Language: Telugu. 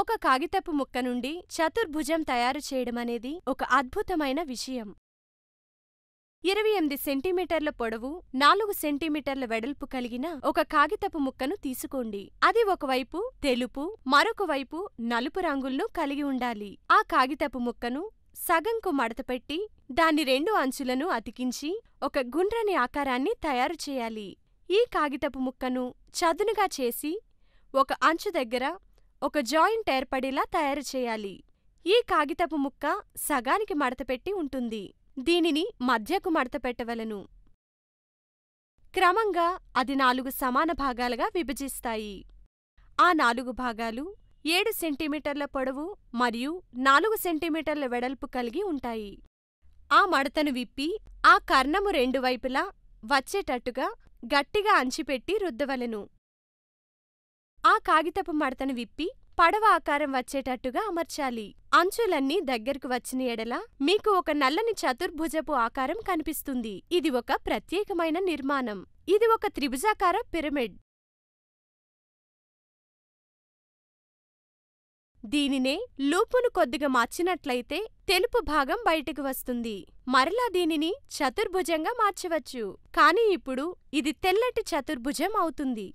ఒక కాగితపు ముక్క నుండి చతుర్భుజం తయారు చేయడమనేది ఒక అద్భుతమైన విషయం. ఇరవై ఎనిమిది సెంటీమీటర్ల పొడవు, నాలుగు సెంటీమీటర్ల వెడల్పు కలిగిన ఒక కాగితపు ముక్కను తీసుకోండి. అది ఒకవైపు తెలుపు, మరొకవైపు నలుపు రంగుల్లో కలిగి ఉండాలి. ఆ కాగితపు ముక్కను సగంకు మడతపెట్టి, దాని రెండు అంచులను అతికించి, ఒక గుండ్రని ఆకారాన్ని తయారు చేయాలి. ఈ కాగితపు ముక్కను చదునుగా చేసి, ఒక అంచు దగ్గర ఒక జాయింట్ ఏర్పడేలా తయారు చేయాలి ఈ కాగితపు ముక్క సగానికి మడతపెట్టి ఉంటుంది దీనిని మధ్యకు మడతపెట్టవలను క్రమంగా అది నాలుగు సమాన భాగాలుగా విభజిస్తాయి ఆ నాలుగు భాగాలు ఏడు సెంటీమీటర్ల పొడవు మరియు నాలుగు సెంటీమీటర్ల వెడల్పు కలిగి ఉంటాయి ఆ మడతను విప్పి ఆ కర్ణము రెండు వైపులా వచ్చేటట్టుగా గట్టిగా అంచిపెట్టి రుద్దవలెను ఆ కాగితపు మడతను విప్పి పడవ ఆకారం వచ్చేటట్టుగా అమర్చాలి. అంచులన్నీ దగ్గరకు వచ్చిన ఎడల మీకు ఒక నల్లని చతుర్భుజపు ఆకారం కనిపిస్తుంది, ఇది ఒక ప్రత్యేకమైన నిర్మాణం, ఇది ఒక త్రిభుజాకార పిరమిడ్. దీనినే లూపును కొద్దిగా మార్చినట్లయితే తెలుపు భాగం బయటకు వస్తుంది. మరలా దీనిని చతుర్భుజంగా మార్చవచ్చు, కానీ ఇప్పుడు ఇది తెల్లటి చతుర్భుజం అవుతుంది.